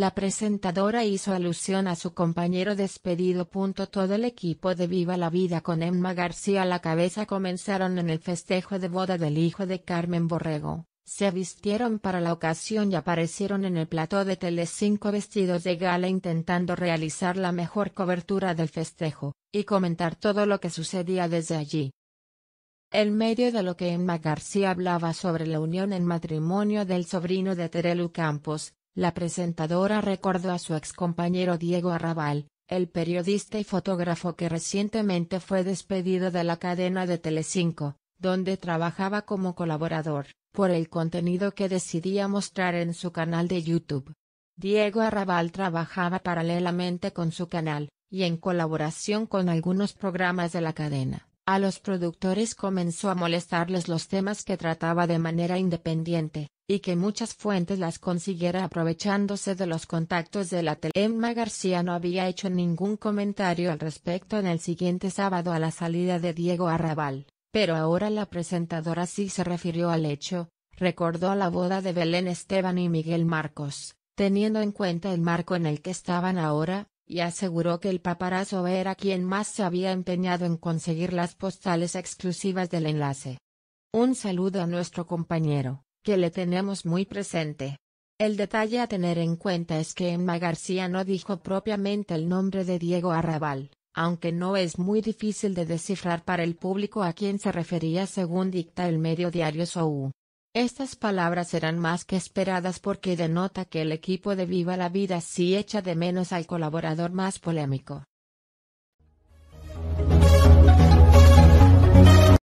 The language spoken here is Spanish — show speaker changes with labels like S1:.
S1: La presentadora hizo alusión a su compañero despedido. Todo el equipo de Viva la Vida con Emma García a la cabeza comenzaron en el festejo de boda del hijo de Carmen Borrego. Se vistieron para la ocasión y aparecieron en el plató de Telecinco vestidos de gala intentando realizar la mejor cobertura del festejo, y comentar todo lo que sucedía desde allí. En medio de lo que Emma García hablaba sobre la unión en matrimonio del sobrino de Terelu Campos, la presentadora recordó a su excompañero Diego Arrabal, el periodista y fotógrafo que recientemente fue despedido de la cadena de Telecinco, donde trabajaba como colaborador, por el contenido que decidía mostrar en su canal de YouTube. Diego Arrabal trabajaba paralelamente con su canal, y en colaboración con algunos programas de la cadena a los productores comenzó a molestarles los temas que trataba de manera independiente, y que muchas fuentes las consiguiera aprovechándose de los contactos de la tele. Emma García no había hecho ningún comentario al respecto en el siguiente sábado a la salida de Diego Arrabal, pero ahora la presentadora sí se refirió al hecho, recordó la boda de Belén Esteban y Miguel Marcos, teniendo en cuenta el marco en el que estaban ahora, y aseguró que el paparazzo era quien más se había empeñado en conseguir las postales exclusivas del enlace. Un saludo a nuestro compañero, que le tenemos muy presente. El detalle a tener en cuenta es que Emma García no dijo propiamente el nombre de Diego Arrabal, aunque no es muy difícil de descifrar para el público a quién se refería según dicta el medio diario SOU. Estas palabras eran más que esperadas porque denota que el equipo de Viva la Vida sí echa de menos al colaborador más polémico.